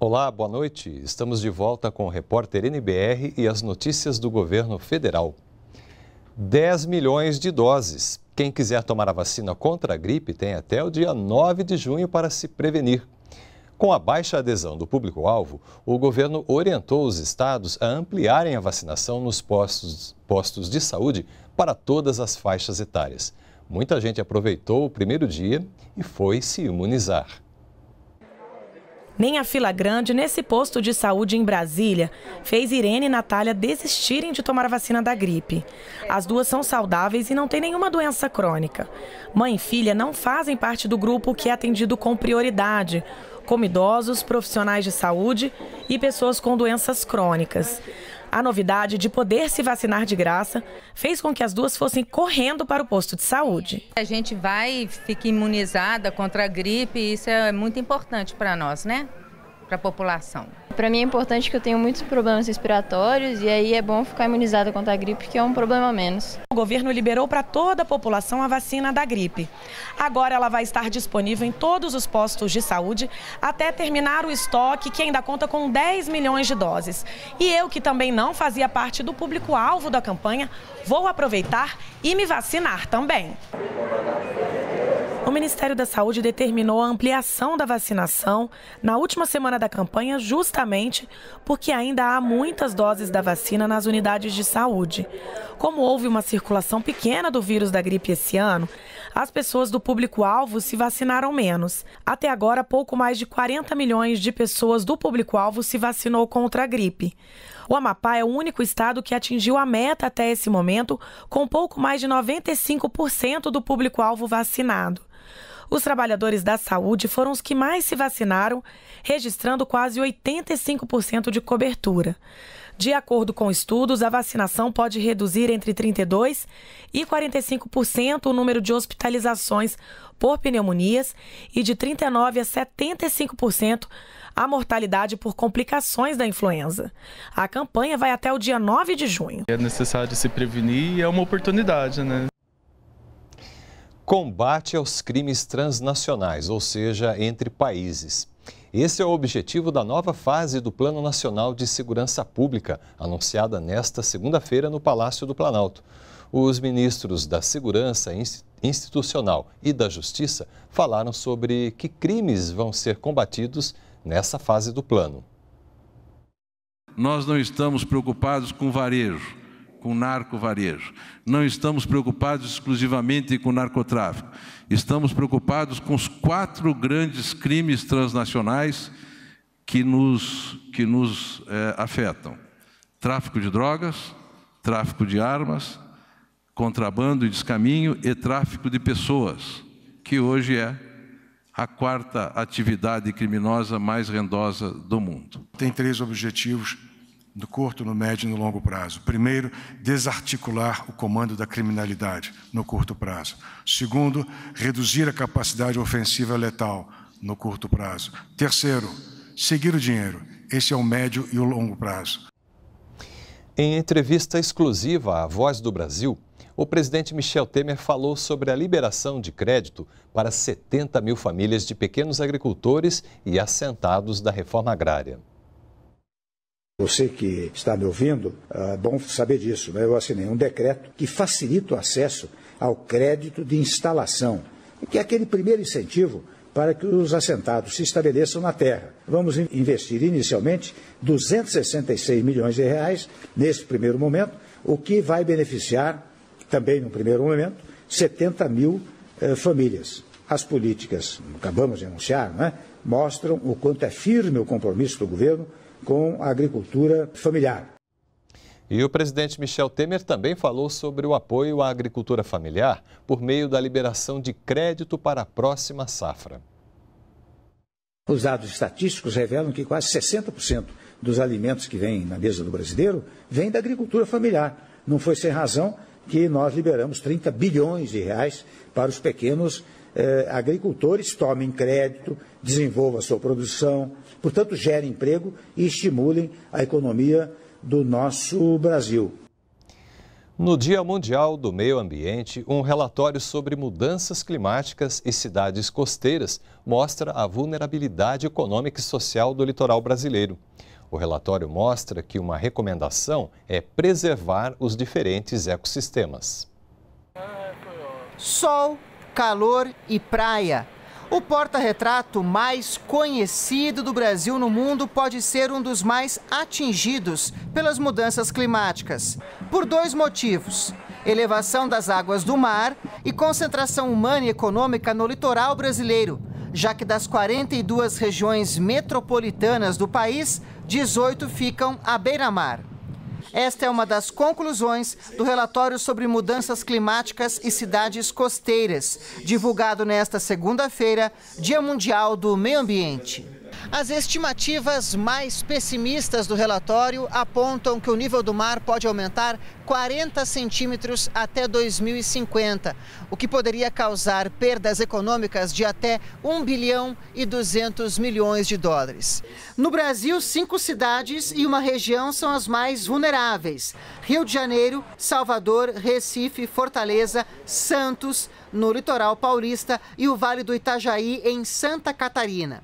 Olá, boa noite. Estamos de volta com o repórter NBR e as notícias do governo federal. 10 milhões de doses. Quem quiser tomar a vacina contra a gripe tem até o dia 9 de junho para se prevenir. Com a baixa adesão do público-alvo, o governo orientou os estados a ampliarem a vacinação nos postos, postos de saúde para todas as faixas etárias. Muita gente aproveitou o primeiro dia e foi se imunizar. Nem a fila grande nesse posto de saúde em Brasília fez Irene e Natália desistirem de tomar a vacina da gripe. As duas são saudáveis e não têm nenhuma doença crônica. Mãe e filha não fazem parte do grupo que é atendido com prioridade como idosos, profissionais de saúde e pessoas com doenças crônicas. A novidade de poder se vacinar de graça fez com que as duas fossem correndo para o posto de saúde. A gente vai, fica imunizada contra a gripe, isso é muito importante para nós, né? Para a população. Para mim é importante que eu tenho muitos problemas respiratórios e aí é bom ficar imunizada contra a gripe, que é um problema a menos. O governo liberou para toda a população a vacina da gripe. Agora ela vai estar disponível em todos os postos de saúde até terminar o estoque, que ainda conta com 10 milhões de doses. E eu, que também não fazia parte do público-alvo da campanha, vou aproveitar e me vacinar também. O Ministério da Saúde determinou a ampliação da vacinação na última semana da campanha, justamente porque ainda há muitas doses da vacina nas unidades de saúde. Como houve uma circulação pequena do vírus da gripe esse ano, as pessoas do público-alvo se vacinaram menos. Até agora, pouco mais de 40 milhões de pessoas do público-alvo se vacinou contra a gripe. O Amapá é o único estado que atingiu a meta até esse momento, com pouco mais de 95% do público-alvo vacinado. Os trabalhadores da saúde foram os que mais se vacinaram, registrando quase 85% de cobertura. De acordo com estudos, a vacinação pode reduzir entre 32% e 45% o número de hospitalizações por pneumonias e de 39% a 75% a mortalidade por complicações da influenza. A campanha vai até o dia 9 de junho. É necessário se prevenir e é uma oportunidade, né? combate aos crimes transnacionais, ou seja, entre países. Esse é o objetivo da nova fase do Plano Nacional de Segurança Pública, anunciada nesta segunda-feira no Palácio do Planalto. Os ministros da Segurança Institucional e da Justiça falaram sobre que crimes vão ser combatidos nessa fase do plano. Nós não estamos preocupados com varejo com narco-varejo. Não estamos preocupados exclusivamente com narcotráfico. Estamos preocupados com os quatro grandes crimes transnacionais que nos, que nos é, afetam: tráfico de drogas, tráfico de armas, contrabando e descaminho e tráfico de pessoas, que hoje é a quarta atividade criminosa mais rendosa do mundo. Tem três objetivos no curto, no médio e no longo prazo. Primeiro, desarticular o comando da criminalidade no curto prazo. Segundo, reduzir a capacidade ofensiva letal no curto prazo. Terceiro, seguir o dinheiro. Esse é o médio e o longo prazo. Em entrevista exclusiva à Voz do Brasil, o presidente Michel Temer falou sobre a liberação de crédito para 70 mil famílias de pequenos agricultores e assentados da reforma agrária. Você que está me ouvindo, é bom saber disso. Né? Eu assinei um decreto que facilita o acesso ao crédito de instalação, que é aquele primeiro incentivo para que os assentados se estabeleçam na terra. Vamos investir inicialmente 266 milhões de reais nesse primeiro momento, o que vai beneficiar, também no primeiro momento, 70 mil eh, famílias. As políticas, acabamos de anunciar, né, mostram o quanto é firme o compromisso do governo com a agricultura familiar. E o presidente Michel Temer também falou sobre o apoio à agricultura familiar por meio da liberação de crédito para a próxima safra. Os dados estatísticos revelam que quase 60% dos alimentos que vêm na mesa do brasileiro vêm da agricultura familiar. Não foi sem razão que nós liberamos 30 bilhões de reais para os pequenos eh, agricultores tomem crédito, desenvolvam a sua produção, portanto, gerem emprego e estimulem a economia do nosso Brasil. No Dia Mundial do Meio Ambiente, um relatório sobre mudanças climáticas e cidades costeiras mostra a vulnerabilidade econômica e social do litoral brasileiro. O relatório mostra que uma recomendação é preservar os diferentes ecossistemas. Sol, calor e praia. O porta-retrato mais conhecido do Brasil no mundo pode ser um dos mais atingidos pelas mudanças climáticas, por dois motivos: elevação das águas do mar e concentração humana e econômica no litoral brasileiro, já que das 42 regiões metropolitanas do país, 18 ficam à beira-mar. Esta é uma das conclusões do relatório sobre mudanças climáticas e cidades costeiras, divulgado nesta segunda-feira, Dia Mundial do Meio Ambiente. As estimativas mais pessimistas do relatório apontam que o nível do mar pode aumentar 40 centímetros até 2050, o que poderia causar perdas econômicas de até 1 bilhão e 200 milhões de dólares. No Brasil, cinco cidades e uma região são as mais vulneráveis: Rio de Janeiro, Salvador, Recife, Fortaleza, Santos, no litoral paulista e o Vale do Itajaí, em Santa Catarina.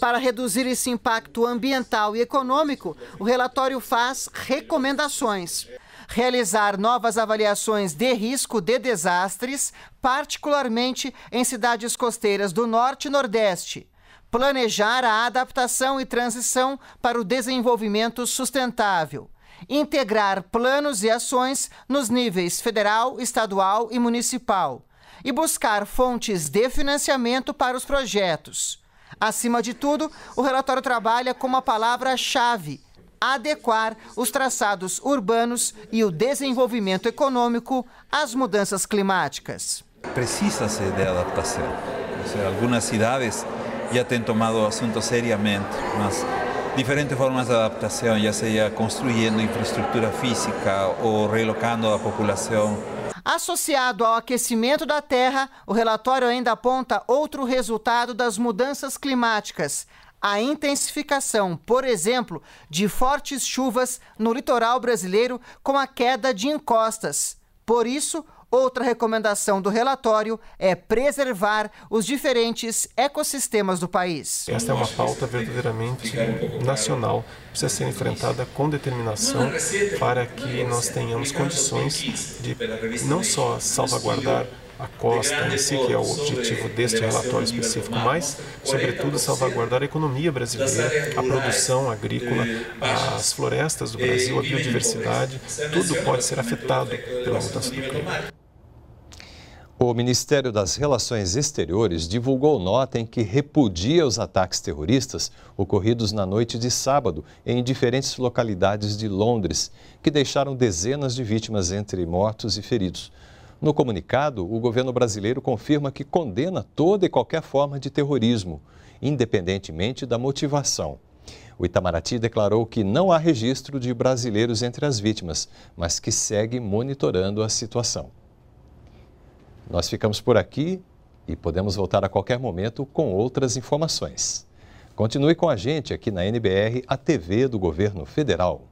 Para reduzir esse impacto ambiental e econômico, o relatório faz recomendações. Realizar novas avaliações de risco de desastres, particularmente em cidades costeiras do Norte e Nordeste. Planejar a adaptação e transição para o desenvolvimento sustentável integrar planos e ações nos níveis federal, estadual e municipal e buscar fontes de financiamento para os projetos. Acima de tudo, o relatório trabalha com a palavra-chave: adequar os traçados urbanos e o desenvolvimento econômico às mudanças climáticas. Precisa-se de adaptação. Seja, algumas cidades já têm tomado o assunto seriamente, mas diferentes formas de adaptação, já seja construindo infraestrutura física ou relocando a população Associado ao aquecimento da Terra, o relatório ainda aponta outro resultado das mudanças climáticas: a intensificação, por exemplo, de fortes chuvas no litoral brasileiro com a queda de encostas. Por isso, Outra recomendação do relatório é preservar os diferentes ecossistemas do país. Esta é uma pauta verdadeiramente nacional, precisa ser enfrentada com determinação para que nós tenhamos condições de não só salvaguardar a costa em si, que é o objetivo deste relatório específico, mas, sobretudo, salvaguardar a economia brasileira, a produção agrícola, as florestas do Brasil, a biodiversidade, tudo pode ser afetado pela mudança do clima. O Ministério das Relações Exteriores divulgou nota em que repudia os ataques terroristas ocorridos na noite de sábado em diferentes localidades de Londres, que deixaram dezenas de vítimas entre mortos e feridos. No comunicado, o governo brasileiro confirma que condena toda e qualquer forma de terrorismo, independentemente da motivação. O Itamaraty declarou que não há registro de brasileiros entre as vítimas, mas que segue monitorando a situação. Nós ficamos por aqui e podemos voltar a qualquer momento com outras informações. Continue com a gente aqui na NBR, a TV do Governo Federal.